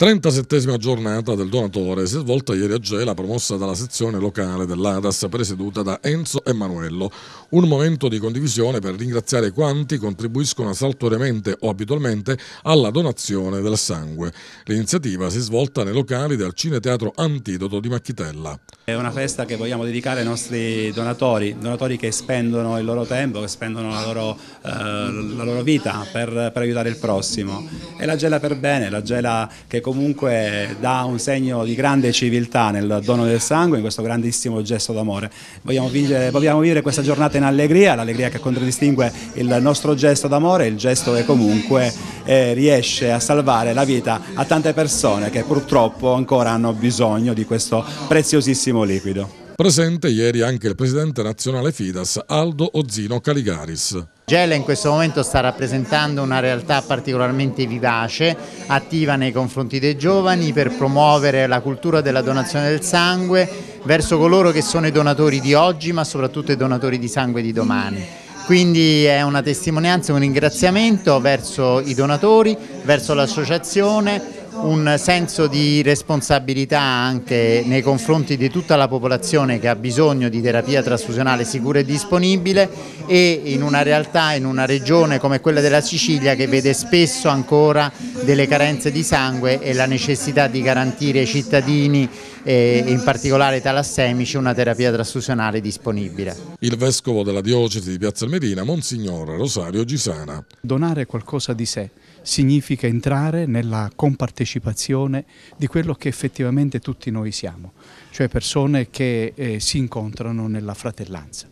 37 giornata del donatore si è svolta ieri a Gela, promossa dalla sezione locale dell'ADAS, presieduta da Enzo Emanuello. Un momento di condivisione per ringraziare quanti contribuiscono saltuariamente o abitualmente alla donazione del sangue. L'iniziativa si è svolta nei locali del Cineteatro Antidoto di Macchitella. È una festa che vogliamo dedicare ai nostri donatori, donatori che spendono il loro tempo, che spendono la loro, eh, la loro vita per, per, aiutare il prossimo. E la Gela per bene, la Gela che comunque dà un segno di grande civiltà nel dono del sangue, in questo grandissimo gesto d'amore. Vogliamo, vogliamo, vivere questa giornata in allegria, l'allegria che contraddistingue il nostro gesto d'amore, il gesto che comunque eh, riesce a salvare la vita a tante persone che purtroppo ancora hanno bisogno di questo preziosissimo liquido. Presente ieri anche il presidente nazionale Fidas Aldo Ozzino Caligaris. Gela in questo momento sta rappresentando una realtà particolarmente vivace, attiva nei confronti dei giovani per promuovere la cultura della donazione del sangue verso coloro che sono i donatori di oggi ma soprattutto i donatori di sangue di domani quindi è una testimonianza, un ringraziamento verso i donatori, verso l'associazione un senso di responsabilità anche nei confronti di tutta la popolazione che ha bisogno di terapia trasfusionale sicura e disponibile e in una realtà, in una regione come quella della Sicilia che vede spesso ancora delle carenze di sangue e la necessità di garantire ai cittadini e eh, in particolare talassemici una terapia trasfusionale disponibile. Il vescovo della diocesi di Piazza Almerina, Monsignor Rosario Gisana. Donare qualcosa di sé significa entrare nella compartecipazione di quello che effettivamente tutti noi siamo, cioè persone che eh, si incontrano nella fratellanza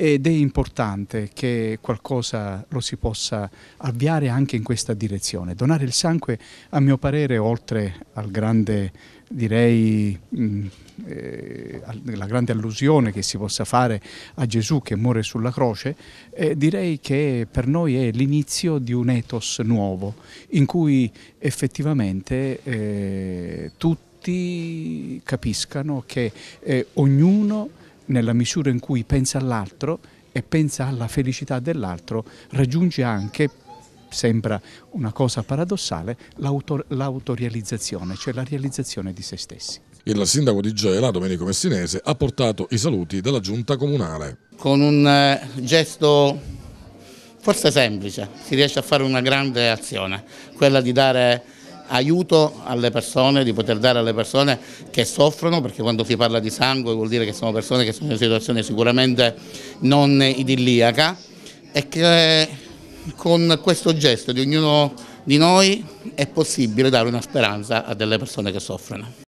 ed è importante che qualcosa lo si possa avviare anche in questa direzione. Donare il sangue, a mio parere, oltre al grande direi mm, eh, la grande allusione che si possa fare a Gesù che muore sulla croce, eh, direi che per noi è l'inizio di un ethos nuovo in cui effettivamente eh, tutti capiscano che eh, ognuno nella misura in cui pensa all'altro e pensa alla felicità dell'altro, raggiunge anche sembra una cosa paradossale, l'autorializzazione, cioè la realizzazione di se stessi. Il sindaco di Gela, Domenico Messinese, ha portato i saluti della giunta comunale. Con un eh, gesto forse semplice si riesce a fare una grande azione, quella di dare aiuto alle persone, di poter dare alle persone che soffrono, perché quando si parla di sangue vuol dire che sono persone che sono in una situazione sicuramente non idilliaca e che con questo gesto di ognuno di noi è possibile dare una speranza a delle persone che soffrono.